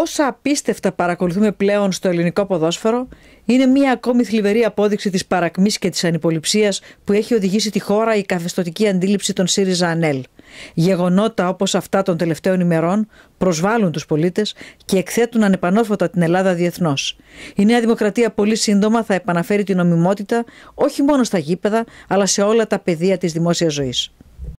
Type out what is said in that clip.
Όσα απίστευτα παρακολουθούμε πλέον στο ελληνικό ποδόσφαιρο είναι μια ακόμη θλιβερή απόδειξη της παρακμής και της ανυποληψίας που έχει οδηγήσει τη χώρα η καθεστωτική αντίληψη των ΣΥΡΙΖΑ ΑΝΕΛ. Γεγονότα όπως αυτά των τελευταίων ημερών προσβάλλουν τους πολίτες και εκθέτουν ανεπανόρθωτα την Ελλάδα διεθνώς. Η Νέα Δημοκρατία πολύ σύντομα θα επαναφέρει την νομιμότητα όχι μόνο στα γήπεδα αλλά σε όλα τα πεδία της δημόσιας ζωής.